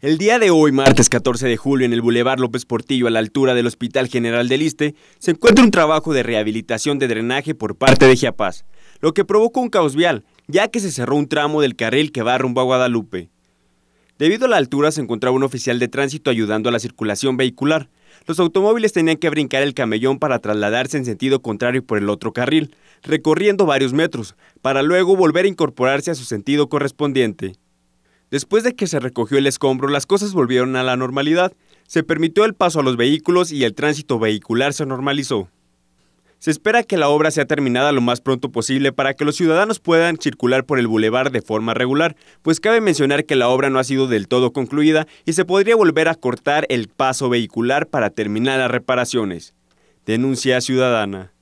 El día de hoy, martes 14 de julio, en el Boulevard López Portillo, a la altura del Hospital General del este se encuentra un trabajo de rehabilitación de drenaje por parte de Giapaz, lo que provocó un caos vial, ya que se cerró un tramo del carril que va rumbo a Guadalupe. Debido a la altura se encontraba un oficial de tránsito ayudando a la circulación vehicular. Los automóviles tenían que brincar el camellón para trasladarse en sentido contrario por el otro carril, recorriendo varios metros, para luego volver a incorporarse a su sentido correspondiente. Después de que se recogió el escombro, las cosas volvieron a la normalidad. Se permitió el paso a los vehículos y el tránsito vehicular se normalizó. Se espera que la obra sea terminada lo más pronto posible para que los ciudadanos puedan circular por el bulevar de forma regular, pues cabe mencionar que la obra no ha sido del todo concluida y se podría volver a cortar el paso vehicular para terminar las reparaciones. Denuncia ciudadana.